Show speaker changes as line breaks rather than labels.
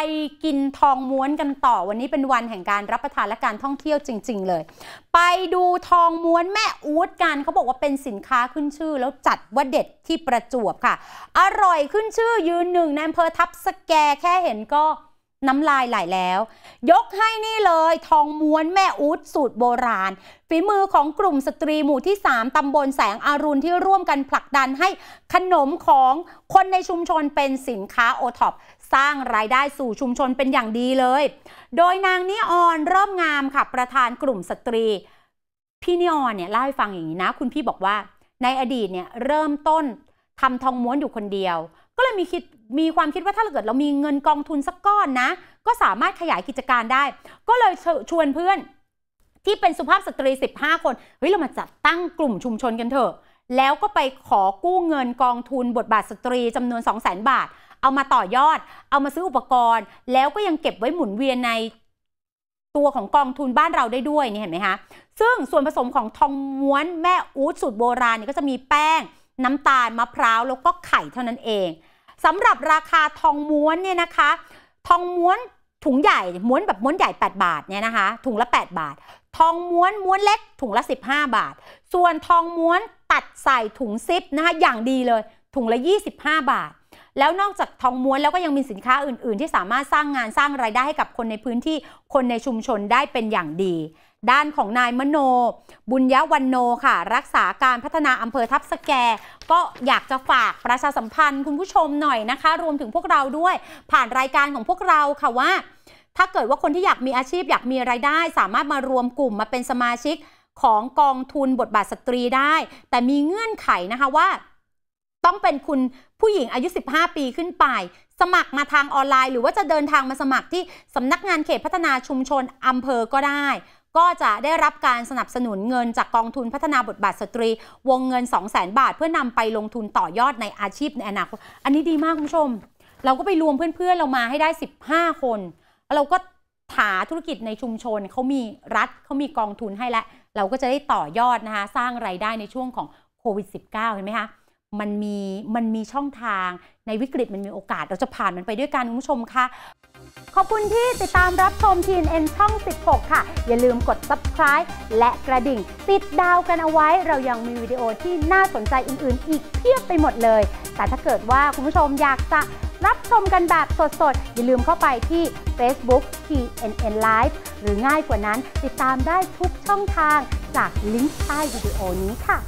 ไปกินทองม้วนกันต่อวันนี้เป็นวันแห่งการรับประทานและการท่องเที่ยวจริง ๆ เลย ไปดูทองม้วนแม่อูดกันเขาบอกว่าเป็นสินค้าขึ้นชื่อแล้วจัดว่าเด็ดที่ประจวบค่ะ อร่อยขึ้นชื่อยืนหนึ่งในอำเภอทับสแกแค่เห็นก็น้ำลายไหลแล้วยกให้นี่เลยทองม้วนแม่อูดสูตรโบราณฝีมือของกลุ่มสตรีหมู่ที่ 3ตำบลแสงอรุณที่ร่วมกันผลักดันให้ขนมของคนในชุมชนเป็นสินค้าโอท็อปสร้างรายได้สู่ชุมชนเป็นอย่างดีเลย โดยนางนิออนเริ่มงามค่ะ ประธานกลุ่มสตรี พี่นิออนเนี่ยเล่าให้ฟังอย่างนี้นะ คุณพี่บอกว่าในอดีตเนี่ยเริ่มต้นทำทองม้วนอยู่คนเดียวก็เลยมีคิด มีความคิดว่าถ้าเกิดเรามีเงินกองทุนสักก้อนนะ ก็สามารถขยายกิจการได้ ก็เลยชวนเพื่อนที่เป็นสุภาพสตรี 15 คนเฮ้ย เรามาจัดตั้งกลุ่มชุมชนกันเถอะ แล้วก็ไปขอกู้เงินกองทุนบทบาทสตรีจำนวน200,000 บาท เอามาต่อยอด เอามาซื้ออุปกรณ์ แล้วก็ยังเก็บไว้หมุนเวียนในตัวของกองทุนบ้านเราได้ด้วยนี่เห็นไหมคะซึ่งส่วนผสมของทองม้วนแม่อูดสูตรโบราณนี่ก็จะมีแป้งน้ำตาลมะพร้าวแล้วก็ไข่เท่านั้นเองสำหรับราคาทองม้วนเนี่ยนะคะ ทองม้วนถุงใหญ่ม้วนแบบม้วนใหญ่ 8 บาทเนี่ยนะคะถุงละ 8 บาท ทองม้วนม้วนเล็กถุงละ 15 บาท ส่วนทองม้วนตัดใส่ถุงซิปนะคะอย่างดีเลยถุงละ 25 บาท แล้วนอกจากทองม้วนแล้วก็ยังมีสินค้าอื่น ๆ ที่สามารถสร้างงานสร้างไรายได้ให้กับคนในพื้นที่คนในชุมชนได้เป็นอย่างดีด้านของนายมโน บุญยวันโนค่ะรักษาการพัฒนาอำเภอทับสแก ก็อยากจะฝากประชาสัมพันธ์ คุณผู้ชมหน่อยนะคะ รวมถึงพวกเราด้วย ผ่านรายการของพวกเราค่ะว่า ถ้าเกิดว่าคนที่อยากมีอาชีพอยากมีไรายได้ สามารถมารวมกลุ่มมาเป็นสมาชิกของกองทุนบทบาทสตรีได้ แต่มีเงื่อนไขนะคะว่า ต้องเป็นคุณผู้หญิงอายุ 15 ปีขึ้นไป สมัครมาทางออนไลน์หรือว่าจะเดินทางมาสมัครที่สำนักงานเขตพัฒนาชุมชนอำเภอก็ได้ก็จะได้รับการสนับสนุนเงินจากกองทุนพัฒนาบทบาทสตรี วงเงิน200,000 บาท เพื่อนำไปลงทุนต่อยอดในอาชีพในอนาคตอันนี้ดีมากคุณผู้ชม เราก็ไปรวมเพื่อนๆเรามาให้ได้ 15 คนเราก็ถาธุรกิจในชุมชนเขามีรัฐเขามีกองทุนให้และเราก็จะได้ต่อยอดนะคะสร้างไรายได้ในช่วงของโควิด -19 เห็นไหมคะมันมีมันมีช่องทางในวิกฤตมันมีโอกาสเราจะผ่านมันไปด้วยกันคุณผู้ชมค่ะขอบคุณที่ติดตามรับชม TNN ช่อง 16 ค่ะ อย่าลืมกด subscribe และกระดิ่ง ติดดาวกันเอาไว้ เรายังมีวิดีโอที่น่าสนใจอื่น ๆ อีกเพียบไปหมดเลย แต่ถ้าเกิดว่าคุณผู้ชมอยากจะรับชมกันแบบสด ๆ อย่าลืมเข้าไปที่ Facebook TNN Live หรือง่ายกว่านั้นติดตามได้ทุกช่องทางจากลิงก์ใต้วิดีโอนี้ค่ะ